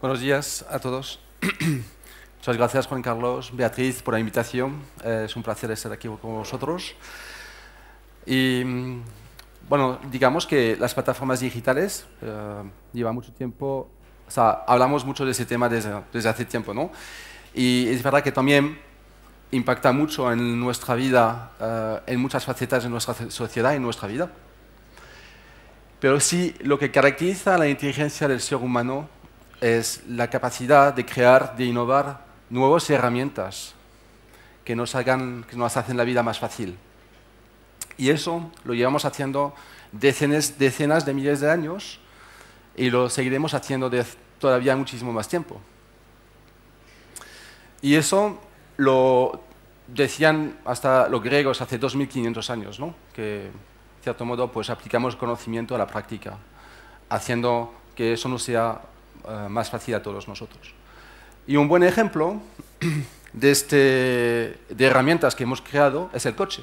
Buenos días a todos. Muchas gracias, Juan Carlos, Beatriz, por la invitación. Eh, es un placer estar aquí con vosotros. Y mm, bueno, digamos que las plataformas digitales eh, llevan mucho tiempo, o sea, hablamos mucho de ese tema desde, hace tiempo, ¿no? Y es verdad que también impacta mucho en nuestra vida, eh, en muchas facetas de nuestra sociedad y en nuestra vida. Pero sí, lo que caracteriza a la inteligencia del ser humano es la capacidad de crear, de innovar nuevas herramientas que nos, hagan, que nos hacen la vida más fácil. Y eso lo llevamos haciendo decenas, decenas de miles de años y lo seguiremos haciendo todavía muchísimo más tiempo. Y eso lo decían hasta los griegos hace 2.500 años, ¿no? que de cierto modo pues, aplicamos conocimiento a la práctica, haciendo que eso no sea eh, más fácil a todos nosotros. Y un buen ejemplo de, este, de herramientas que hemos creado es el coche,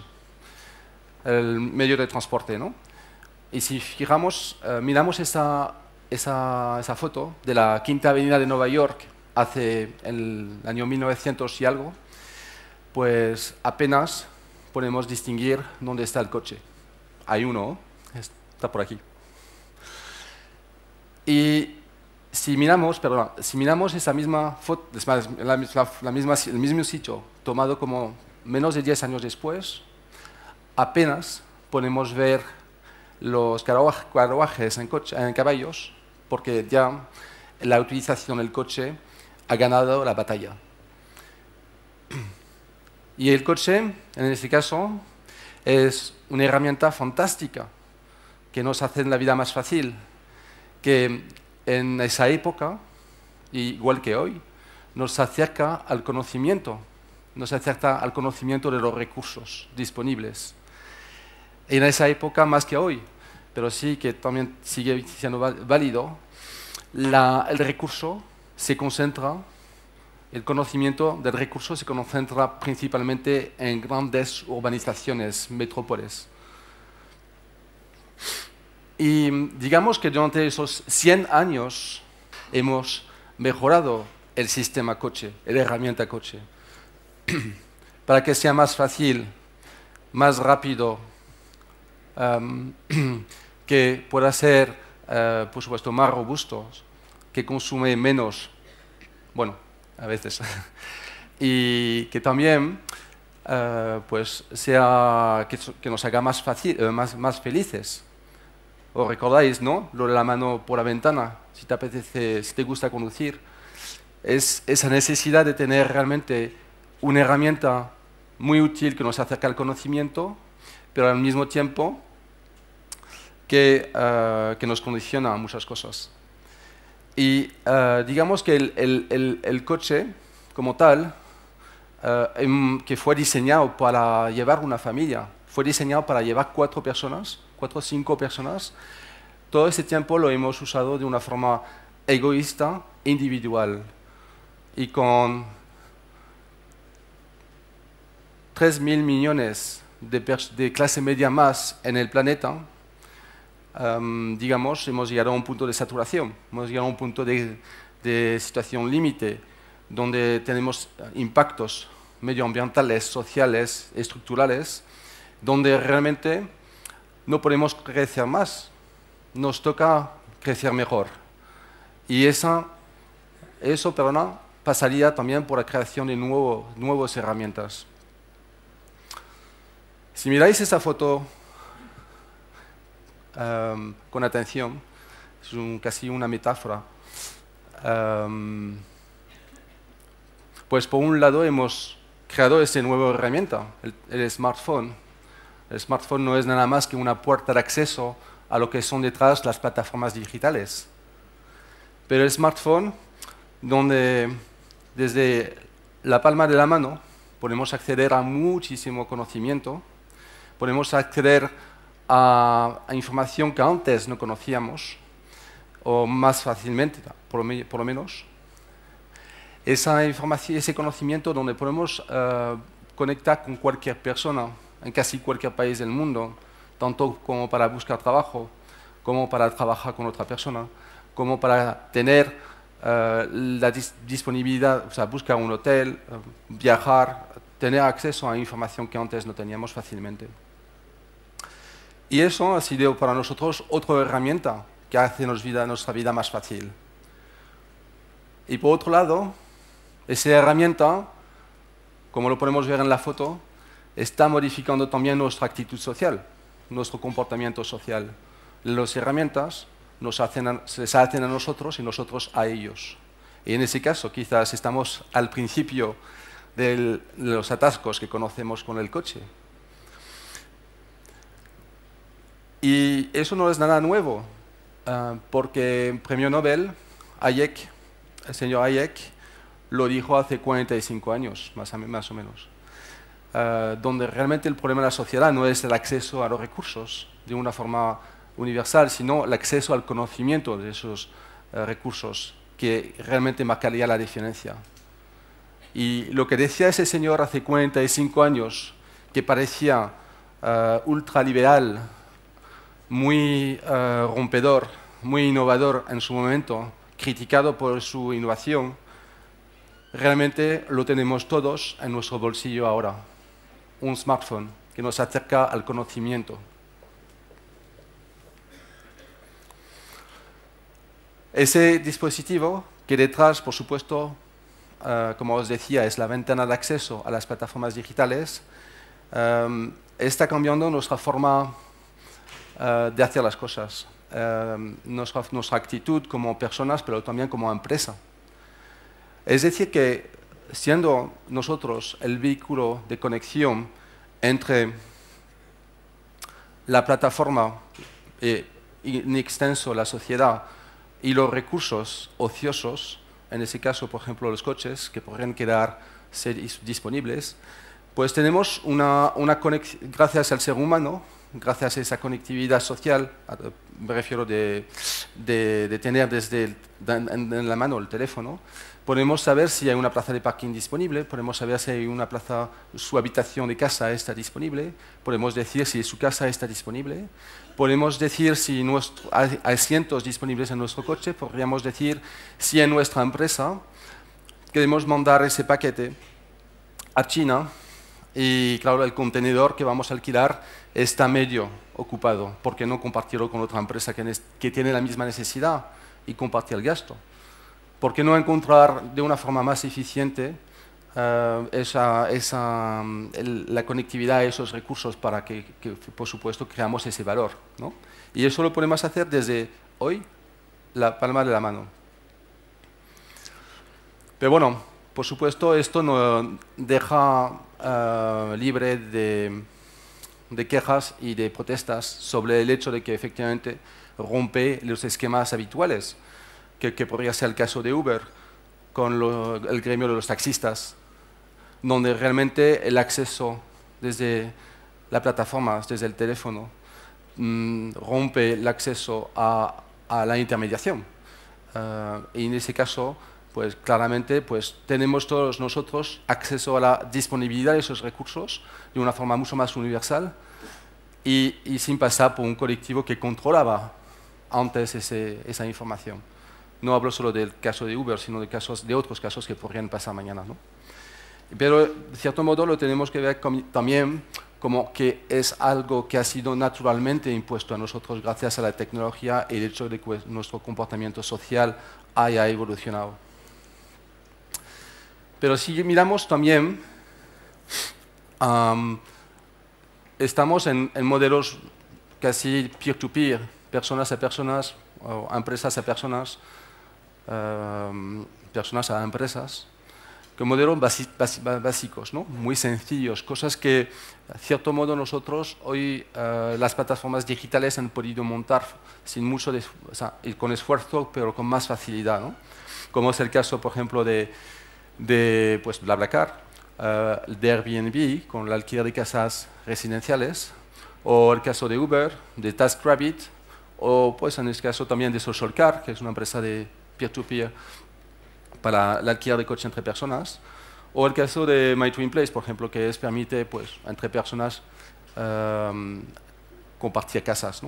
el medio de transporte. Y si fijamos, eh, miramos esa, esa, esa, foto de la Quinta Avenida de Nueva York hace el año 1900 y algo, pues apenas podemos distinguir dónde está el coche. Hay uno, está por aquí. Y si miramos, perdón, esa misma foto, la, misma, el mismo sitio tomado como menos de 10 años después, apenas podemos ver los carruajes en, en caballos, porque ya la utilización del coche ha ganado la batalla. Y el coche, en este caso, es una herramienta fantástica que nos hace la vida más fácil, que en esa época, igual que hoy, nos acerca al conocimiento, nos acerca al conocimiento de los recursos disponibles. En esa época más que hoy, pero sí que también sigue siendo válido, el recurso se concentra, el conocimiento del recurso se concentra principalmente en grandes urbanizaciones, metrópoles. Y digamos que durante esos 100 años hemos mejorado el sistema coche, la herramienta coche, para que sea más fácil, más rápido, que pueda ser, eh, por supuesto, más robusto, que consume menos, bueno, a veces, y que también eh, pues que, nos haga más, fácil, eh, más felices os recordáis, ¿no? Lo de la mano por la ventana, si te apetece, si te gusta conducir. Es esa necesidad de tener realmente una herramienta muy útil que nos acerca al conocimiento, pero al mismo tiempo que, eh, nos condiciona a muchas cosas. Y eh, digamos que el, coche como tal, eh, em, que fue diseñado para llevar una familia, fue diseñado para llevar cuatro personas, cuatro o cinco personas, todo ese tiempo lo hemos usado de una forma egoísta, individual, y con 3.000 millones de, de, clase media más en el planeta, em, digamos, hemos llegado a un punto de saturación, hemos llegado a un punto de situación límite, donde tenemos eh, impactos medioambientales, sociales, estructurales, donde realmente no podemos crecer más, nos toca crecer mejor. Y esa, eso pasaría también por la creación de nuevas herramientas. Si miráis esa foto em, con atención, es casi una metáfora. Em, pues por un lado hemos creado esa nueva herramienta, el smartphone, el smartphone no es nada más que una puerta de acceso a lo que son detrás las plataformas digitales. Pero el smartphone, donde desde la palma de la mano podemos acceder a muchísimo conocimiento, podemos acceder a, información que antes no conocíamos, o más fácilmente, por lo, menos. información, ese conocimiento donde podemos eh, conectar con cualquier persona, en casi cualquier país del mundo, tanto como para buscar trabajo, como para trabajar con otra persona, como para tener eh, la disponibilidad, o sea, buscar un hotel, eh, viajar, tener acceso a información que antes no teníamos fácilmente. Y eso ha sido para nosotros otra herramienta que hace nuestra vida más fácil. Y por otro lado, esa herramienta, como lo podemos ver en la foto, está modificando también nuestra actitud social, nuestro comportamiento social. Las herramientas nos hacen se hacen a nosotros y nosotros a ellos. Y en ese caso, quizás estamos al principio de los atascos que conocemos con el coche. Y eso no es nada nuevo, ah, porque el premio Nobel, Hayek, el señor Hayek, lo dijo hace 45 años, más o menos. Eh, donde realmente el problema de la sociedad no es el acceso a los recursos de una forma universal, sino el acceso al conocimiento de esos eh, recursos, que realmente marcaría la diferencia. Y lo que decía ese señor hace 45 años, que parecía eh, ultraliberal, muy rompedor, muy innovador en su momento, criticado por su innovación, realmente lo tenemos todos en nuestro bolsillo ahora un smartphone que nos acerca al conocimiento. Ese dispositivo, que detrás, por supuesto, eh, como os decía, es la ventana de acceso a las plataformas digitales, eh, está cambiando nuestra forma eh, de hacer las cosas, nuestra, nuestra actitud como personas, pero también como empresa. Es decir, que siendo nosotros el vehículo de conexión entre la plataforma y, eh, en extenso la sociedad y los recursos ociosos, en ese caso, por ejemplo, los coches, que podrían quedar disponibles, pues tenemos una, una conexión, gracias al ser humano, gracias a esa conectividad social, me refiero de, tener desde en, la mano el teléfono, podemos saber si hay una plaza de parking disponible, podemos saber si hay una plaza, su habitación de casa está disponible, podemos decir si su casa está disponible, podemos decir si hay asientos disponibles en nuestro coche, podríamos decir si en nuestra empresa queremos mandar ese paquete a China y claro, el contenedor que vamos a alquilar está medio ocupado. ¿Por qué no compartirlo con otra empresa que, tiene la misma necesidad y compartir el gasto? ¿Por qué no encontrar de una forma más eficiente eh, esa, esa, mm, la conectividad a esos recursos para que, que por supuesto, creamos ese valor? ¿no? Y eso lo podemos hacer desde hoy, la palma de la mano. Pero bueno, por supuesto, esto nos deja eh, libre de, quejas y de protestas sobre el hecho de que efectivamente rompe los esquemas habituales, que, podría ser el caso de Uber con el gremio de los taxistas, donde realmente el acceso desde la plataforma, desde el teléfono, mm, rompe el acceso a, la intermediación. Eh, y en ese caso, pues claramente pues, tenemos todos nosotros acceso a la disponibilidad de esos recursos de una forma mucho más universal y, sin pasar por un colectivo que controlaba antes ese, esa información. No hablo solo del caso de Uber, sino de, casos, de otros casos que podrían pasar mañana. Pero, de cierto modo, lo tenemos que ver también como que es algo que ha sido naturalmente impuesto a nosotros gracias a la tecnología y el hecho de que nuestro comportamiento social haya evolucionado. Pero si miramos también, estamos en, modelos casi peer-to-peer, personas a personas, o empresas a personas, personas a empresas, que modelos básicos, ¿no? muy sencillos, cosas que, de cierto modo, nosotros hoy eh, las plataformas digitales han podido montar sin mucho con esfuerzo, pero con más facilidad, como es el caso, por ejemplo, de de pues, BlaBlaCar, eh, de Airbnb con el alquiler de casas residenciales, o el caso de Uber, de TaskRabbit, o pues, en este caso también de SocialCar, que es una empresa de peer-to-peer para el alquiler de coches entre personas, o el caso de My Twin Place, por ejemplo, que es, permite pues, entre personas em, compartir casas.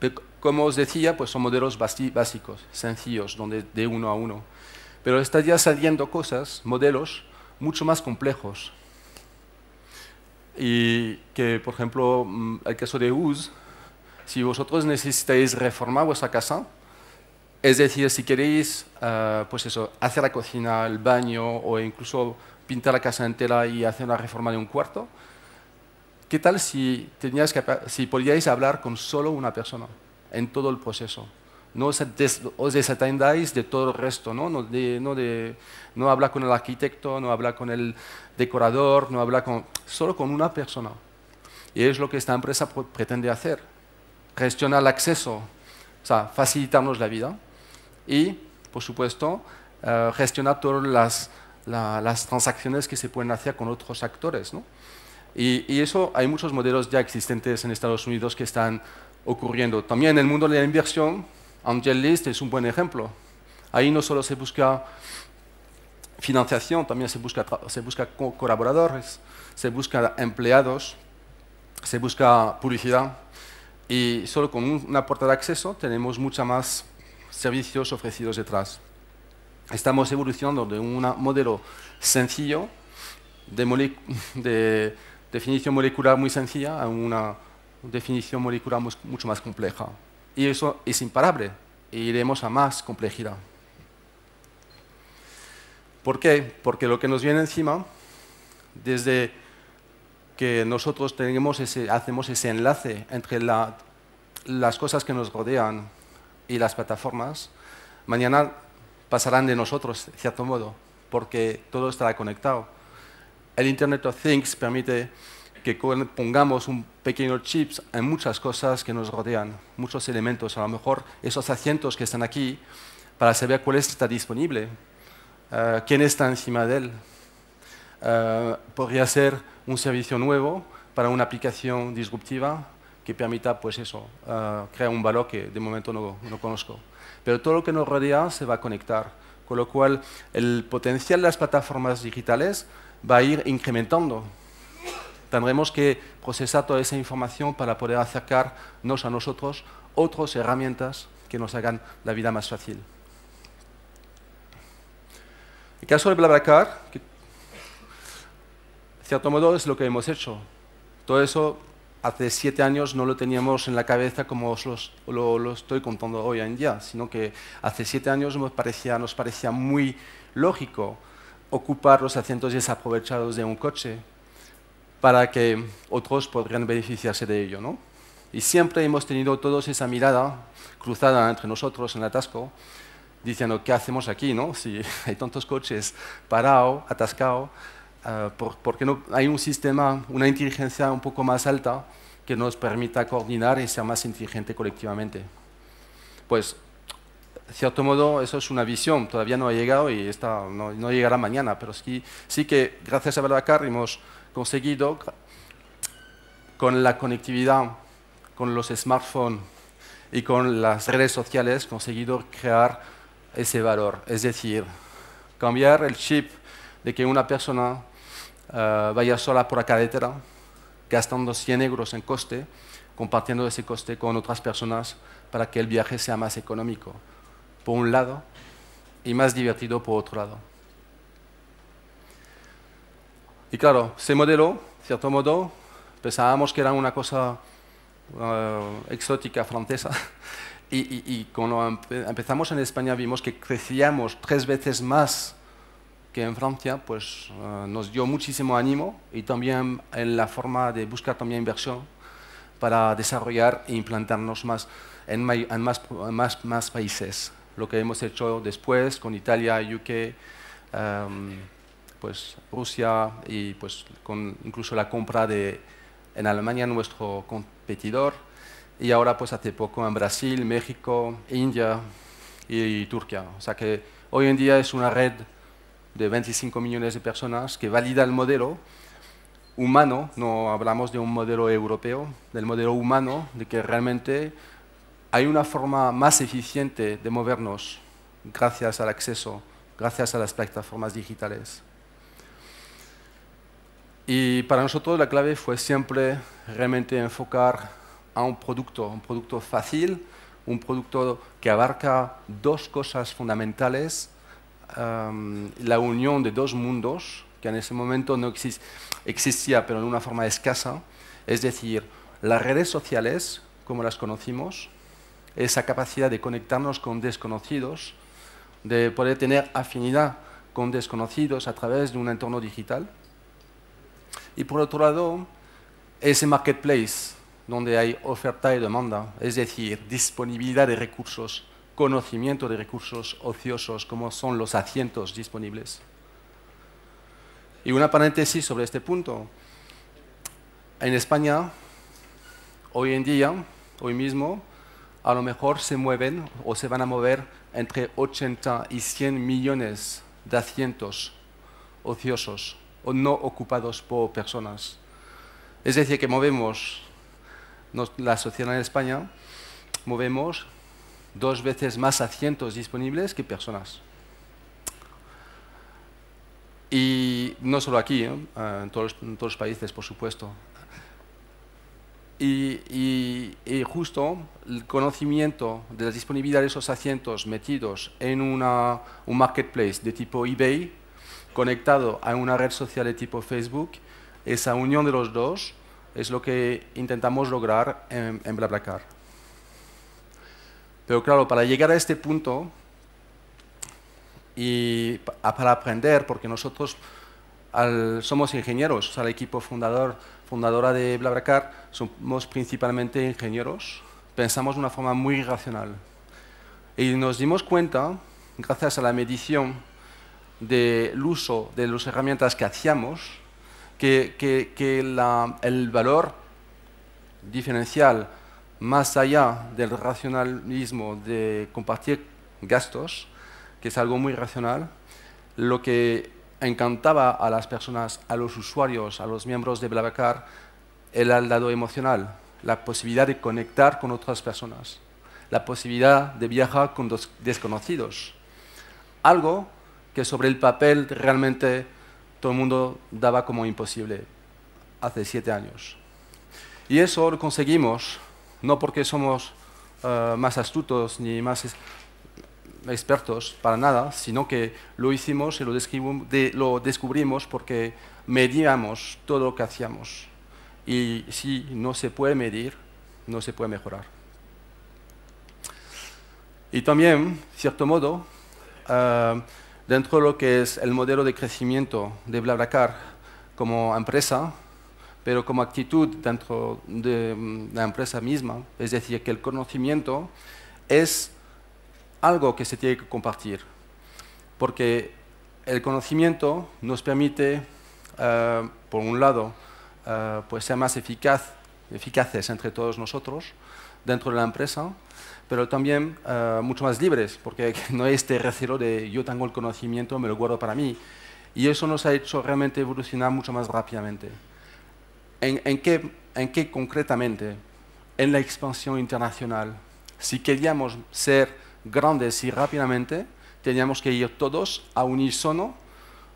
Pero, como os decía, pues, son modelos básicos, sencillos, donde de uno a uno pero está ya saliendo cosas, modelos mucho más complejos. Y que, por ejemplo, mm, el caso de US, si vosotros necesitáis reformar vuestra casa, es decir, si queréis ah, pues eso, hacer la cocina, el baño o incluso pintar la casa entera y hacer una reforma de un cuarto, ¿qué tal si, tenías si podíais hablar con solo una persona en todo el proceso? No os, desatendáis de todo el resto, ¿no? No, de, no, de, habla con el arquitecto, no habla con el decorador, no habla con... Solo con una persona. Y es lo que esta empresa pretende hacer. Gestionar el acceso, o sea, facilitarnos la vida. Y, por supuesto, eh, gestionar todas las, transacciones que se pueden hacer con otros actores. ¿no? y, eso hay muchos modelos ya existentes en Estados Unidos que están ocurriendo. También en el mundo de la inversión Angel List es un buen ejemplo. Ahí no solo se busca financiación, también se busca, colaboradores, se busca empleados, se busca publicidad. Y solo con una puerta de acceso tenemos muchos más servicios ofrecidos detrás. Estamos evolucionando de un modelo sencillo, de, definición molecular muy sencilla, a una definición molecular mucho más compleja y eso es imparable, iremos a más complejidad. ¿Por qué? Porque lo que nos viene encima, desde que nosotros tenemos ese, hacemos ese enlace entre las cosas que nos rodean y las plataformas, mañana pasarán de nosotros, de cierto modo, porque todo estará conectado. El Internet of Things permite que pongamos un pequeño chips en muchas cosas que nos rodean, muchos elementos, a lo mejor esos asientos que están aquí, para saber cuál está disponible, eh, quién está encima de él. Eh, podría ser un servicio nuevo para una aplicación disruptiva que permita, pues eso, eh, crear un valor que de momento no conozco. Pero todo lo que nos rodea se va a conectar, con lo cual el potencial de las plataformas digitales va a ir incrementando tendremos que procesar toda esa información para poder acercarnos a nosotros otras herramientas que nos hagan la vida más fácil. El caso de BlaBlaCar, cierto modo, es lo que hemos hecho. Todo eso hace siete años no lo teníamos en la cabeza como os lo, estoy contando hoy en día, sino que hace siete años nos parecía, nos parecía muy lógico ocupar los asientos desaprovechados de un coche, para que otros podrían beneficiarse de ello. ¿no? Y siempre hemos tenido todos esa mirada cruzada entre nosotros en el atasco, diciendo, ¿qué hacemos aquí? No? Si hay tantos coches parados, atascados, ah, ¿por, qué no hay un sistema, una inteligencia un poco más alta que nos permita coordinar y ser más inteligente colectivamente? Pues de cierto modo, eso es una visión, todavía no ha llegado y no, llegará mañana, pero sí, que gracias a Blablacar hemos conseguido, con la conectividad, con los smartphones y con las redes sociales, conseguido crear ese valor. Es decir, cambiar el chip de que una persona eh, vaya sola por la carretera, gastando 100 euros en coste, compartiendo ese coste con otras personas para que el viaje sea más económico por un lado y más divertido por otro lado. Y claro, se modelo, de cierto modo, pensábamos que era una cosa eh, exótica francesa. Y, cuando empezamos en España vimos que crecíamos tres veces más que en Francia, pues eh, nos dio muchísimo ánimo y también en la forma de buscar también inversión para desarrollar e implantarnos más en, más países lo que hemos hecho después con Italia, UK, um, pues Rusia y pues con incluso la compra de en Alemania nuestro competidor y ahora pues hace poco en Brasil, México, India y Turquía. O sea que hoy en día es una red de 25 millones de personas que valida el modelo humano, no hablamos de un modelo europeo, del modelo humano, de que realmente hay una forma más eficiente de movernos gracias al acceso, gracias a las plataformas digitales. Y para nosotros la clave fue siempre realmente enfocar a un producto, un producto fácil, un producto que abarca dos cosas fundamentales, la unión de dos mundos, que en ese momento no existía, pero de una forma escasa, es decir, las redes sociales, como las conocimos, esa capacidad de conectarnos con desconocidos, de poder tener afinidad con desconocidos a través de un entorno digital. Y por otro lado, ese marketplace donde hay oferta y demanda, es decir, disponibilidad de recursos, conocimiento de recursos ociosos, como son los asientos disponibles. Y una paréntesis sobre este punto. En España, hoy en día, hoy mismo, a lo mejor se mueven o se van a mover entre 80 y 100 millones de asientos ociosos o no ocupados por personas. Es decir, que movemos la sociedad en España, movemos dos veces más asientos disponibles que personas. Y no solo aquí, ¿eh? Eh, en, todos, los países, por supuesto. Y, justo el conocimiento de la disponibilidad de esos asientos metidos en una, un marketplace de tipo eBay, conectado a una red social de tipo Facebook, esa unión de los dos es lo que intentamos lograr en, en BlaBlaCar. Pero claro, para llegar a este punto y para aprender, porque nosotros somos ingenieros, Al el equipo fundador, fundadora de BlaBlaCar somos principalmente ingenieros, pensamos de una forma muy racional. Y nos dimos cuenta, gracias a la medición del uso de las herramientas que hacíamos, que, el valor diferencial más allá del racionalismo de compartir gastos, que es algo muy racional, lo que encantaba a las personas, a los usuarios, a los miembros de Blabacar el lado emocional, la posibilidad de conectar con otras personas, la posibilidad de viajar con desconocidos. Algo que sobre el papel realmente todo el mundo daba como imposible hace siete años. Y eso lo conseguimos no porque somos eh, más astutos ni más expertos para nada, sino que lo hicimos y lo, descubrimos porque medíamos todo lo que hacíamos. Y si no se puede medir, no se puede mejorar. Y también, cierto modo, eh, dentro de lo que es el modelo de crecimiento de BlaBlaCar como empresa, pero como actitud dentro de mm, la empresa misma, es decir, que el conocimiento es algo que se tiene que compartir, porque el conocimiento nos permite, eh, por un lado, eh, pues ser más eficaz, eficaces entre todos nosotros dentro de la empresa, pero también eh, mucho más libres, porque no hay este recelo de yo tengo el conocimiento, me lo guardo para mí. Y eso nos ha hecho realmente evolucionar mucho más rápidamente. ¿En, en qué, en qué concretamente? En la expansión internacional. Si queríamos ser grandes y rápidamente, teníamos que ir todos a unísono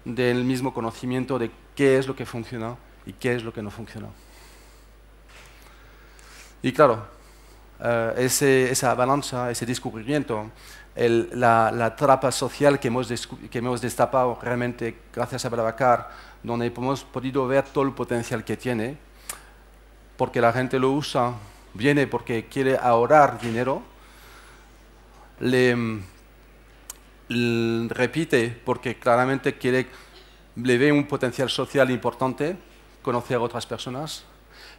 del mismo conocimiento de qué es lo que funciona y qué es lo que no funcionó. Y claro, eh, esa balanza, ese descubrimiento, la, trapa social que hemos, que hemos destapado realmente gracias a Bravacar, donde hemos podido ver todo el potencial que tiene, porque la gente lo usa, viene porque quiere ahorrar dinero, le, mm, repite porque claramente quiere, le ve un potencial social importante, conocer a otras personas,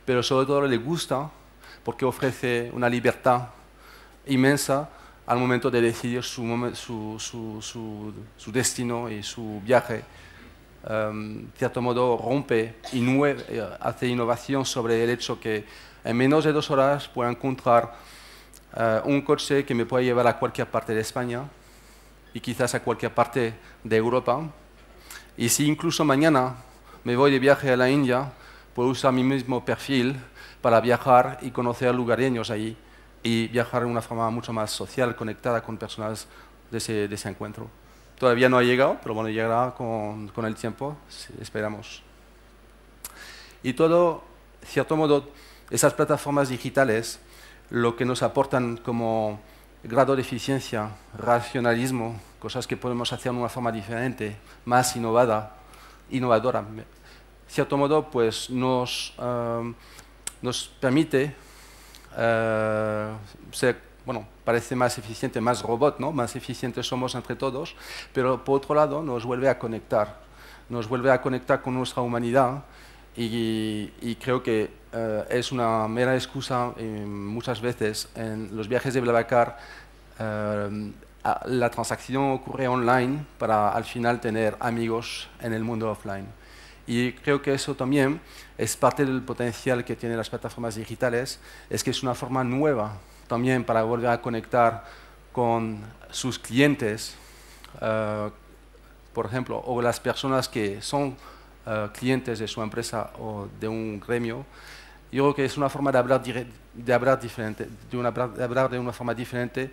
pero sobre todo le gusta porque ofrece una libertad inmensa al momento de decidir su, destino y su viaje. Em, de cierto modo rompe y eh, hace innovación sobre el hecho que en menos de dos horas pueda encontrar eh, un coche que me pueda llevar a cualquier parte de España y quizás a cualquier parte de Europa. Y si incluso mañana me voy de viaje a la India, puedo usar mi mismo perfil para viajar y conocer lugareños allí y viajar de una forma mucho más social, conectada con personas de ese, encuentro. Todavía no ha llegado, pero bueno, llegará con, con el tiempo, esperamos. Y todo, cierto modo, esas plataformas digitales lo que nos aportan como grado de eficiencia, racionalismo, cosas que podemos hacer de una forma diferente, más innovada, innovadora. De cierto modo, pues nos, eh, nos permite eh, ser, bueno, parece más eficiente, más robot, ¿no? Más eficientes somos entre todos, pero por otro lado nos vuelve a conectar, nos vuelve a conectar con nuestra humanidad y, creo que eh, es una mera excusa eh, muchas veces en los viajes de Blablacar. Eh, la transacción ocurre online para al final tener amigos en el mundo offline. Y creo que eso también es parte del potencial que tienen las plataformas digitales, es que es una forma nueva también para volver a conectar con sus clientes, por ejemplo, o las personas que son eh, clientes de su empresa o de un gremio, yo creo que es una forma de hablar, de diferente, de, una, una forma diferente,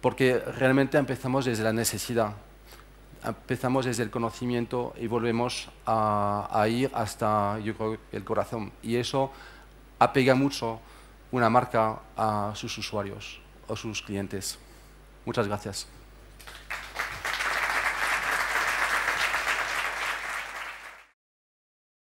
porque realmente empezamos desde la necesidad, empezamos desde el conocimiento y volvemos a, a ir hasta, yo creo, el corazón. Y eso apega mucho una marca a sus usuarios o sus clientes. Muchas gracias.